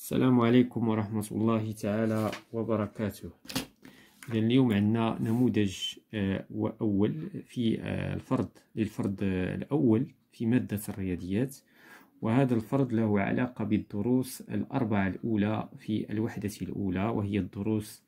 السلام عليكم ورحمة الله تعالى وبركاته إذن اليوم عندنا نموذج آه، أول في آه، الفرض للفرض آه، الأول في مادة الرياضيات وهذا الفرض له علاقة بالدروس الأربعة الأولى في الوحدة الأولى وهي الدروس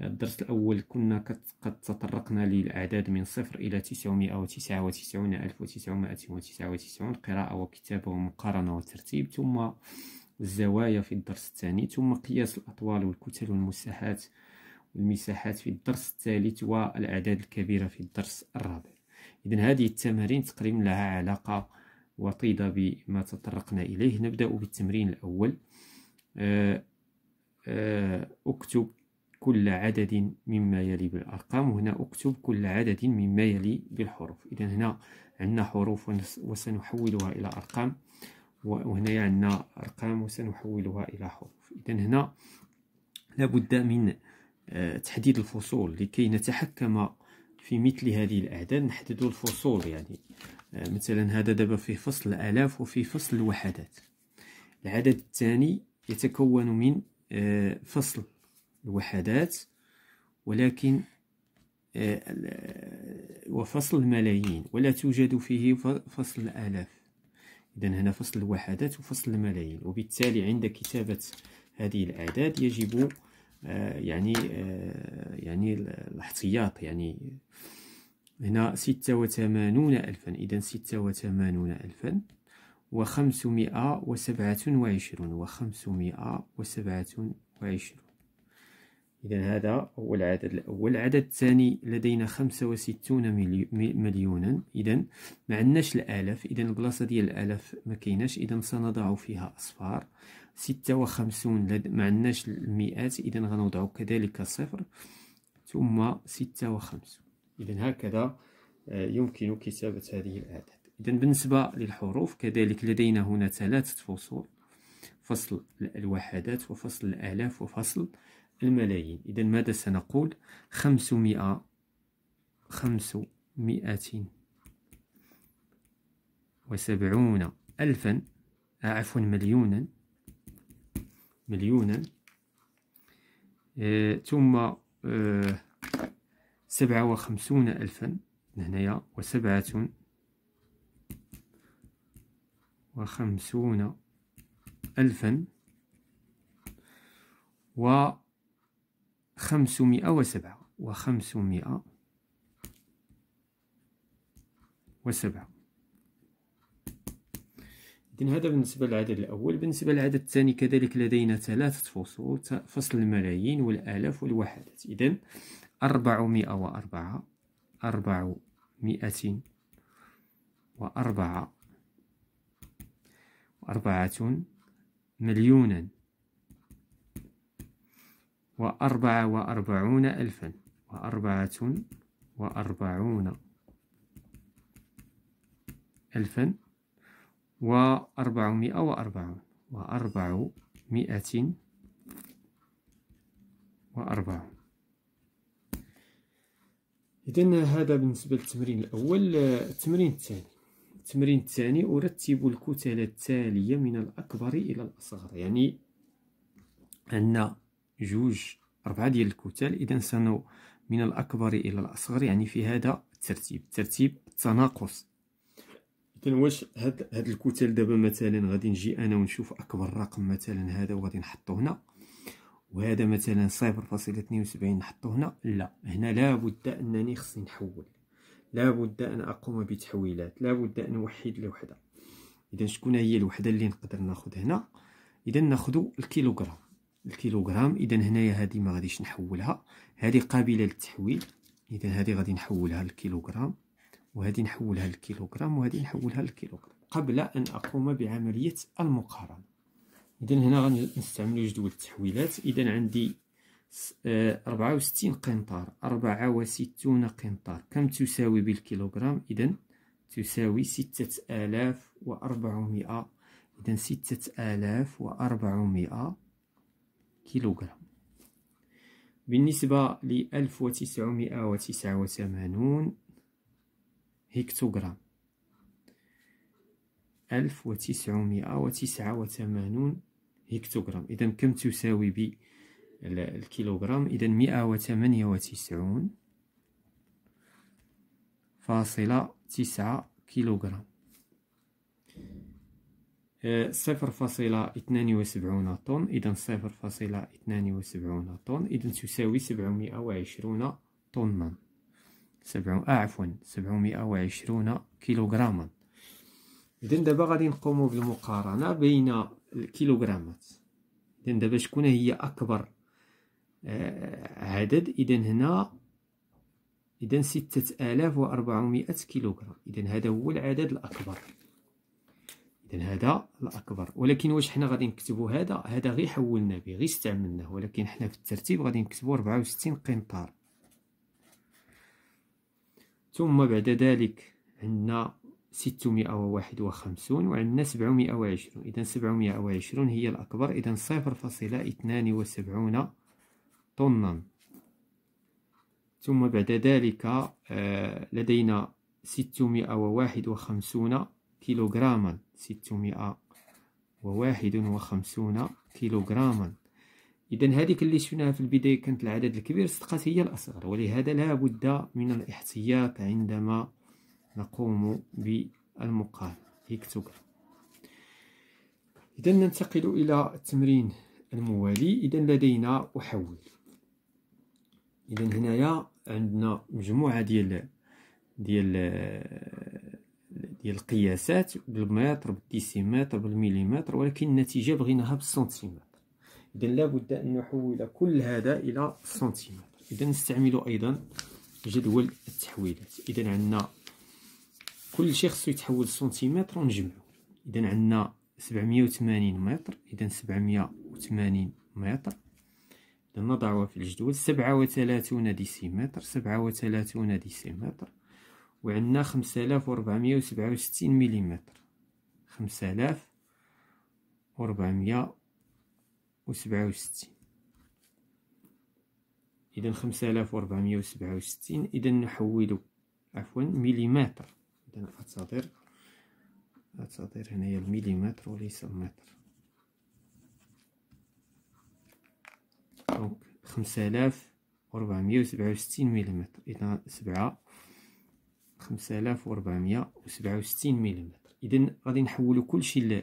الدرس الأول كنا قد تطرقنا للأعداد من صفر إلى تسعمائة وتسعة وتسعون ألف وتسعمائة وتسعة وتسعون قراءة وكتابة ومقارنة وترتيب ثم والزوايا في الدرس الثاني ثم قياس الأطوال والكتل والمساحات والمساحات في الدرس الثالث والأعداد الكبيرة في الدرس الرابع إذا هذه التمارين تقريبا لها علاقة وطيدة بما تطرقنا إليه نبدأ بالتمرين الأول آه، آه، أكتب كل عدد مما يلي بالأرقام وهنا أكتب كل عدد مما يلي بالحروف إذا هنا عندنا حروف وسنحولها إلى أرقام وهنايا عندنا ارقام وسنحولها الى حروف اذا هنا لابد من آه، تحديد الفصول لكي نتحكم في مثل هذه الاعداد نحدد الفصول يعني آه، مثلا هذا دابا فيه فصل الالاف وفي فصل الوحدات العدد الثاني يتكون من آه، فصل الوحدات ولكن وفصل الملايين ولا توجد فيه فصل الالاف إذا هنا فصل الوحدات وفصل الملايين وبالتالي عند كتابة هذه الأعداد يجب آه، يعني آه، يعني الاحتياط يعني هنا ستة وثمانون ألفا إذا ستة وثمانون ألفا وخمسمائة وسبعة وعشرون وخمسمائة وسبعة وعشرون إذا هذا هو العدد الأول العدد الثاني لدينا خمسة وستون مليونا إذا ما عندناش الآلاف إذا البلاصة ديال الآلاف ما كايناش إذا سنضع فيها أصفار ستة وخمسون لد... ما عندناش المئات إذا غنوضع كذلك صفر ثم ستة وخمسون إذا هكذا آه، يمكن كتابة هذه الأعداد إذا بالنسبة للحروف كذلك لدينا هنا ثلاثة فصول فصل الوحدات وفصل الآلاف وفصل الملايين إذا ماذا سنقول خمسمائة خمسمائة وسبعون ألفا آه، عفوا مليونا مليونا آه ثم آه سبعة وخمسون ألفا هنايا وسبعة وخمسون ألفا و خمسمائة وسبعة وخمسمائة وسبعة إذن هذا بالنسبة للعدد الأول بالنسبة للعدد الثاني كذلك لدينا ثلاثة فصول فصل الملايين والآلاف والوحدات إذن أربعمائة وأربعة أربعمائة وأربعة وأربعة مليونا وأربعة وأربعون ألفا وأربعة وأربعون ألفا وأربعمائة وأربعون وأربعمائة وأربعون إذا هذا بالنسبة للتمرين الأول التمرين الثاني التمرين الثاني أرتب الكتل التالية من الأكبر إلى الأصغر يعني أن جوج أربعة ديال الكتل إذا سنو من الأكبر إلى الأصغر يعني في هذا الترتيب ترتيب التناقص إذا واش هاد هاد الكتل دابا مثلا غادي نجي أنا ونشوف أكبر رقم مثلا هذا وغادي نحطو هنا وهذا مثلا صفر فاصلة اثنين وسبعين نحطو هنا لا هنا لابد أنني خصني نحول لابد أن أقوم بتحويلات لابد أن أوحد لوحدة إذا شكون هي الوحدة اللي نقدر ناخد هنا إذا ناخدو الكيلوغرام الكيلوغرام اذا هنايا هذه ما غاديش نحولها هذه قابله للتحويل اذا هذه غادي نحولها للكيلوغرام وهذه نحولها للكيلوغرام وهذه نحولها للكيلوغرام قبل ان اقوم بعمليه المقارنه اذا هنا غنستعملوا جدول التحويلات اذا عندي 64 آه، وستين قنطار 64 وستون قنطار كم تساوي بالكيلوغرام إذا تساوي ستة آلاف وأربعمائة إذا ستة آلاف وأربعمائة كيلوغرام بالنسبة لألف وتسعمائة وتسعة وثمانون هكتوغرام ألف وتسعمائة وتسعة وثمانون هكتوغرام إذا كم تساوي ب الكيلوغرام إذا مائة وثمانية وتسعون فاصلة تسعة كيلوغرام صفر فاصلة اثنان وسبعون طن إذا صفر فاصلة اثنان وسبعون طن إذا تساوي سبعمائة وعشرون طنا سبع آه، عفوا سبعمائة وعشرون كيلوغراما إذا دابا غادي نقومو بالمقارنة بين الكيلوغرامات إذا دابا شكون هي أكبر آه، عدد إذا هنا إذا ستة آلاف وأربعمائة كيلوغرام إذا هذا هو العدد الأكبر اذا هذا الاكبر ولكن واش حنا غادي نكتبوا هذا هذا غير حولنا به غير استعملناه ولكن حنا في الترتيب غادي نكتبوا 64 قنطار ثم بعد ذلك عندنا 651 وعندنا 720 اذا 720 هي الاكبر اذا 0.72 طنا ثم بعد ذلك آه، لدينا 651 كيلوغراما ستمائة وواحد وخمسون كيلوغراما إذا هذيك اللي شفناها في البداية كانت العدد الكبير صدقات هي الأصغر ولهذا لا بد من الاحتياط عندما نقوم بالمقال هيكتوغرام إذا ننتقل إلى التمرين الموالي إذا لدينا أحول إذا هنايا عندنا مجموعة ديال ديال ديال القياسات بالمتر بالديسيمتر بالمليمتر ولكن النتيجه بغيناها بالسنتيمتر اذا لابد ان نحول كل هذا الى سنتيمتر اذا نستعمل ايضا جدول التحويلات اذا عندنا كل شيء خصو يتحول سنتيمتر ونجمعو اذا عندنا 780 متر اذا 780 متر نضعها في الجدول 37 ديسيمتر 37 ديسيمتر وعندنا خمسة آلاف وربعمية وسبعة وستين مليمتر خمسة آلاف وربعمية وسبعة وستين إذا خمسة آلاف وربعمية وسبعة وستين إذا نحول عفوا مليمتر إذا أتصادر أتصادر هنايا المليمتر وليس المتر دونك خمسة آلاف وربعمية وسبعة وستين مليمتر إذا سبعة 5467 ملم اذا غادي نحولو كلشي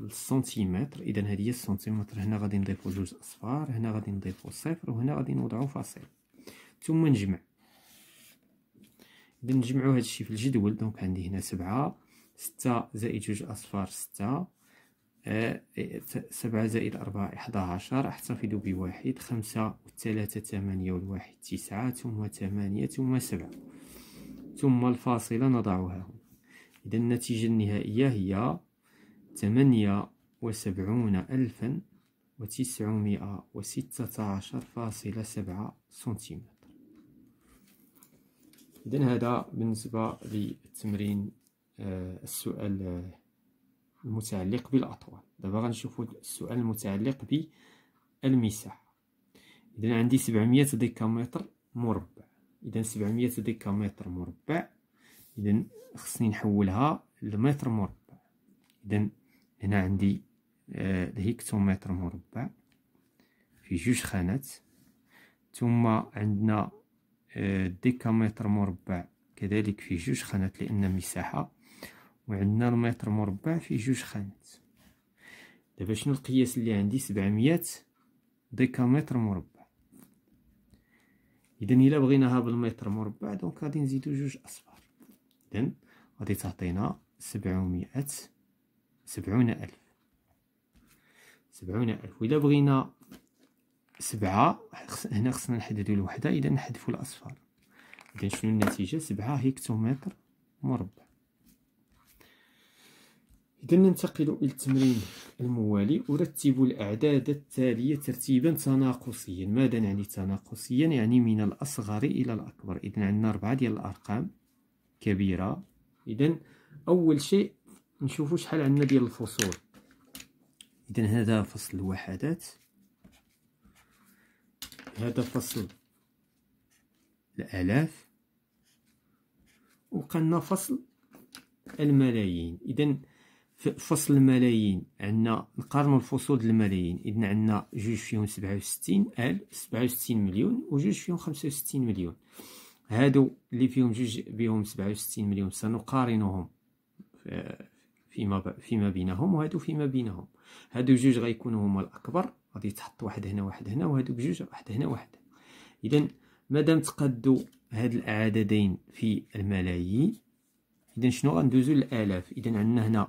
للسنتيمتر اذا هذه هي السنتيمتر هنا غادي نضيفو جوج اصفار هنا غادي نضيفو صفر وهنا غادي نوضعو فاصل ثم نجمع اذا نجمعو هادشي في الجدول دونك عندي هنا سبعة ستة زائد جوج اصفار ستة سبعة زائد أربعة إحدى عشر أحتفظ بواحد خمسة والثلاثة ثمانية والواحد تسعة ثم ثمانية ثم سبعة ثم الفاصلة نضعها هنا إذا النتيجة النهائية هي ثمانية وسبعون ألفا وتسعمائة وستة عشر فاصلة سبعة سنتيمتر إذا هذا بالنسبة للتمرين آه، السؤال آه، المتعلق بالاطوال دابا غنشوفوا السؤال المتعلق بالمساحه اذا عندي 700 متر مربع اذا 700 متر مربع اذا خصني نحولها لمتر مربع اذا هنا عندي آه، الهكتومتر مربع في جوج خانات ثم عندنا آه، متر مربع كذلك في جوج خانات لان مساحه وعندنا المتر مربع في جوج خانات دابا شنو القياس اللي عندي سبعمية ديكامتر مربع اذا الا بغيناها بالمتر مربع دونك غادي نزيدو جوج اصفار اذا غادي تعطينا سبعمية سبعون الف سبعون الف وإلا بغينا سبعة هنا خصنا نحددو الوحدة إذا نحذفو الأصفار إذا شنو النتيجة سبعة هكتومتر مربع إذا ننتقل إلى التمرين الموالي أرتب الأعداد التالية ترتيبا تناقصيا ماذا نعني تناقصيا يعني من الأصغر إلى الأكبر إذا عندنا أربعة ديال الأرقام كبيرة إذا أول شيء نشوفوا شحال عندنا ديال الفصول إذا هذا فصل الوحدات هذا فصل الآلاف وقلنا فصل الملايين إذا فصل الملايين عندنا نقارنوا الفصول ديال الملايين اذا عندنا جوج فيهم سبعة وستين الف سبعة وستين مليون وجوج فيهم خمسة وستين مليون هادو اللي فيهم جوج بهم سبعة وستين مليون سنقارنهم آه، فيما فيما بينهم وهادو فيما بينهم هادو جوج غيكونوا هما الاكبر غادي تحط واحد هنا واحد هنا وهادو بجوج واحد هنا واحد اذا مادام تقادوا هاد العددين في الملايين اذا شنو غندوزو للالاف اذا عندنا هنا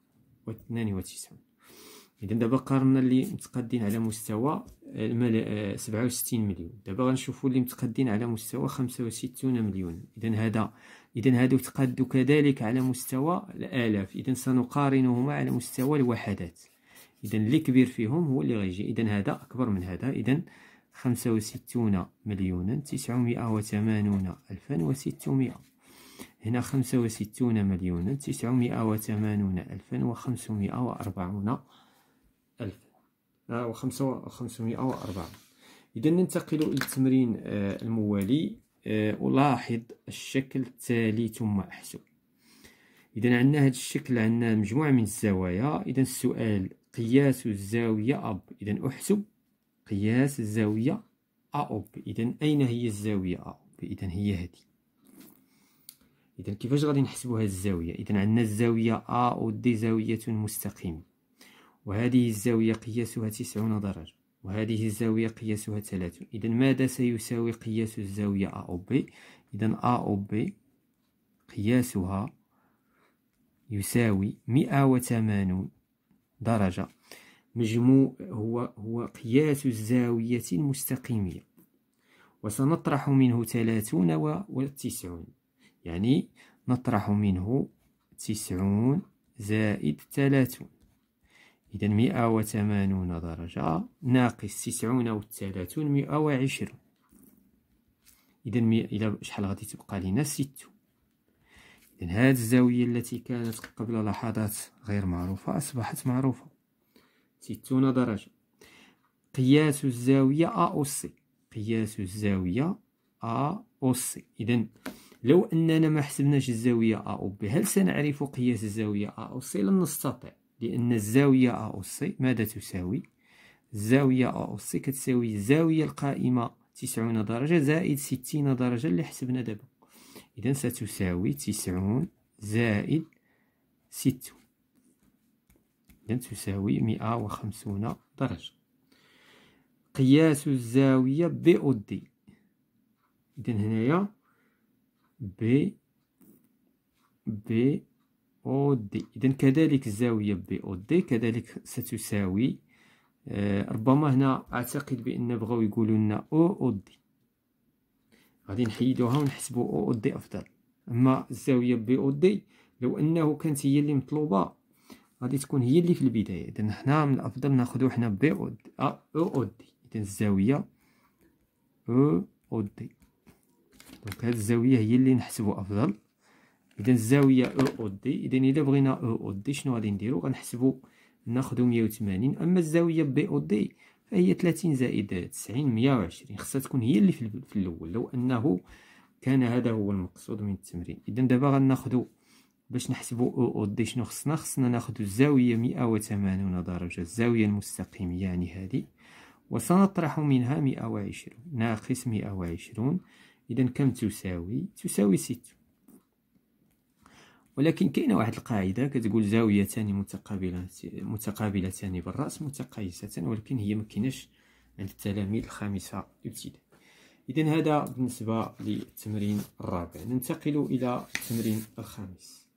وتسعون اذا دابا قارنا اللي متقدين على مستوى المل... 67 آه، مليون دابا غنشوفوا اللي متقدين على مستوى 65 مليون اذا هذا اذا هادو تقدوا كذلك على مستوى الالاف اذا سنقارنهما على مستوى الوحدات اذا اللي كبير فيهم هو اللي غيجي اذا هذا اكبر من هذا اذا 65 مليونا 980 الفا وستمائة هنا خمسة وستون مليونا تسعمائة وثمانون ألفا وخمسمائة وأربعون ألفا وخمسة آه، وخمسمائة وأربعون إذا ننتقل إلى التمرين آه، الموالي آه، ألاحظ الشكل التالي ثم أحسب إذا عندنا هذا الشكل عندنا مجموعة من الزوايا إذا السؤال قياس الزاوية أب إذا أحسب قياس الزاوية أب إذا أين هي الزاوية أب إذا هي هذه اذا كيفاش غادي نحسبوا هذه الزاويه اذا عندنا الزاويه ا او دي زاويه مستقيم وهذه الزاويه قياسها 90 درجه وهذه الزاويه قياسها 30 اذا ماذا سيساوي قياس الزاويه ا او بي اذا ا او بي قياسها يساوي 180 درجه مجموع هو هو قياس الزاويه المستقيميه وسنطرح منه 30 و 90 يعني نطرح منه تسعون زائد ثلاثون إذا مئة وثمانون درجة ناقص تسعون ثلاثون مئة وعشرون إذا إلى شحال غادي تبقى لينا ست إذا هاد الزاوية التي كانت قبل لحظات غير معروفة أصبحت معروفة ستون درجة قياس الزاوية أ أو سي قياس الزاوية أ أو سي إذا لو أننا ما حسبناش الزاوية أ أو بي هل سنعرف قياس الزاوية أ أو سي لن نستطيع لأن الزاوية أ أو سي ماذا تساوي الزاوية أ أو سي كتساوي الزاوية القائمة 90 درجة زائد 60 درجة اللي حسبنا دابا إذا ستساوي 90 زائد 60 إذا تساوي 150 درجة قياس الزاوية بي أو دي إذا هنايا بي بي أو دي إذا كذلك الزاوية بي أو دي كذلك ستساوي آه ربما هنا أعتقد بأن بغاو يقولوا لنا أو أو دي غادي نحيدوها ونحسبوا أو أو دي أفضل أما الزاوية بي أو دي لو أنه كانت هي اللي مطلوبة غادي تكون هي اللي في البداية إذا حنا من الأفضل ناخدو حنا بي أو دي آه، أو أو دي إذا الزاوية أو أو دي دونك هاد الزاويه هي اللي نحسبو افضل اذا الزاويه او او دي اذا الا بغينا او او دي شنو غادي نديرو غنحسبو ناخدو 180 اما الزاويه بي او دي فهي 30 زائد 90 120 خصها تكون هي اللي في الاول لو انه كان هذا هو المقصود من التمرين اذا دابا غناخدو باش نحسبو او او دي شنو خصنا خصنا ناخدو الزاويه 180 درجه الزاويه المستقيمه يعني هذه وسنطرح منها 120 ناقص 120 اذا كم تساوي تساوي ستة ولكن كاينه واحد القاعده كتقول زاويتان متقابلتان بالراس متقايستان ولكن هي مكيناش عند التلاميذ الخامسه ابتدائي اذا هذا بالنسبه للتمرين الرابع ننتقل الى التمرين الخامس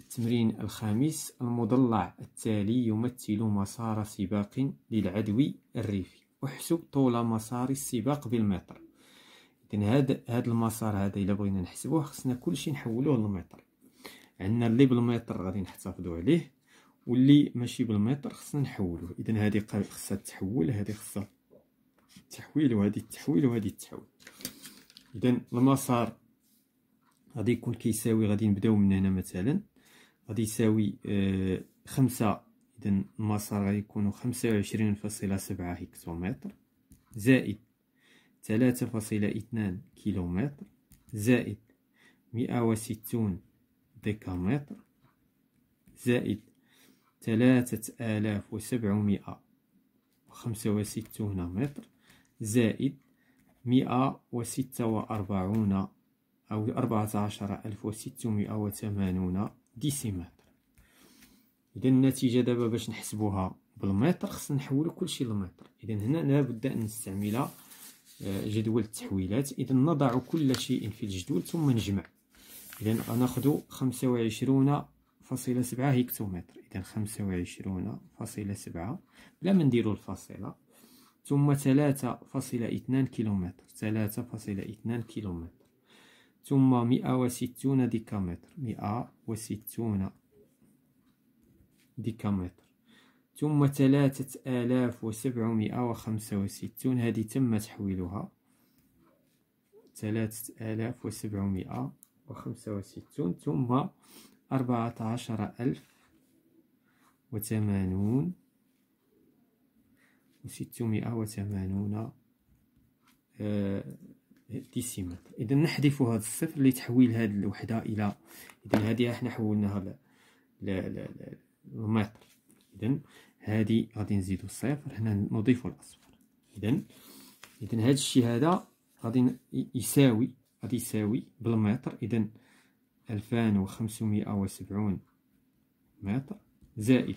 التمرين الخامس المضلع التالي يمثل مسار سباق للعدو الريفي احسب طول مسار السباق بالمتر لكن هذا هذا المسار هذا الا بغينا نحسبوه خصنا كلشي نحولوه للمتر عندنا اللي بالمتر غادي نحتفظوا عليه واللي ماشي بالمتر خصنا نحولوه اذا هذه خصها تحول هذه خصها تحويل وهذه التحويل وهذه التحويل اذا المسار غادي يكون كيساوي غادي نبداو من هنا مثلا غادي يساوي آه خمسة اذا المسار غادي يكون خمسة وعشرين فاصلة سبعة هكتومتر زائد ثلاثة فاصلة اثنان كيلومتر زائد مئة وستون ديكامتر زائد ثلاثة آلاف وسبعمائة وخمسة وستون متر زائد مئة وستة وأربعون أو أربعة عشر ألف وستمائة وثمانون ديسيمتر إذا النتيجة دابا باش نحسبوها بالمتر خصنا نحولو كلشي للمتر إذا هنا لابد أن نستعمل آه، جدول التحويلات إذا نضع كل شيء في الجدول ثم نجمع إذا ناخذ خمسة وعشرون فاصلة سبعة هكتومتر إذا خمسة وعشرون فاصلة سبعة بلا ما نديرو الفاصلة ثم ثلاثة فاصلة اثنان كيلومتر ثلاثة فاصلة اثنان كيلومتر ثم مئة وستون ديكامتر مئة وستون ديكامتر ثم ثلاثة آلاف وسبعمائة وخمسة وستون هذه تم تحويلها ثلاثة آلاف وسبعمائة وخمسة وستون ثم أربعة عشر ألف وثمانون وستمائة وثمانون آه، ديسيمال إذا نحذف هذا الصفر لتحويل هذه الوحدة إلى إذا هذه احنا حولناها ل ل ل ل اذا هذه غادي نزيدو الصفر هنا نضيفو الاصفر اذا اذا هذا الشيء هذا غادي يساوي غادي يساوي بالمتر اذا 2570 متر زائد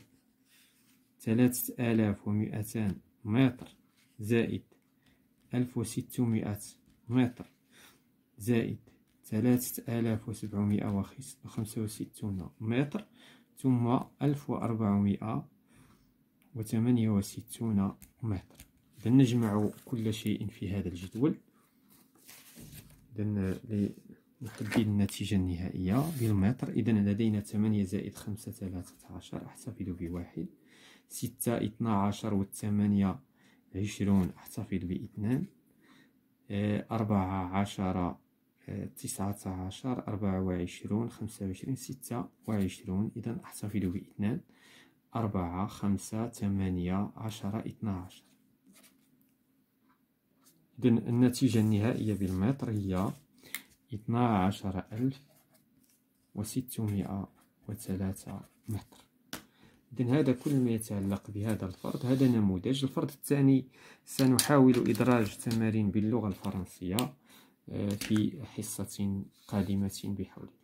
3200 متر زائد 1600 متر زائد 3765 متر ثم ألف وأربعمائة وثمانية وستون متر إذا نجمع كل شيء في هذا الجدول إذا نحدد النتيجة النهائية بالمتر إذا لدينا ثمانية زائد خمسة ثلاثة عشر أحتفظ بواحد ستة اثنا عشر والثمانية عشرون أحتفظ باثنان آه، أربعة عشرة تسعة عشر أربعة وعشرون خمسة وعشرين ستة وعشرون إذا أحتفظ باثنان أربعة خمسة ثمانية عشرة اثنا عشر إذا النتيجة النهائية بالمتر هي اثنا عشر ألف وستمائة وثلاثة متر إذا هذا كل ما يتعلق بهذا الفرض هذا نموذج الفرض الثاني سنحاول إدراج تمارين باللغة الفرنسية في حصة قادمة بحول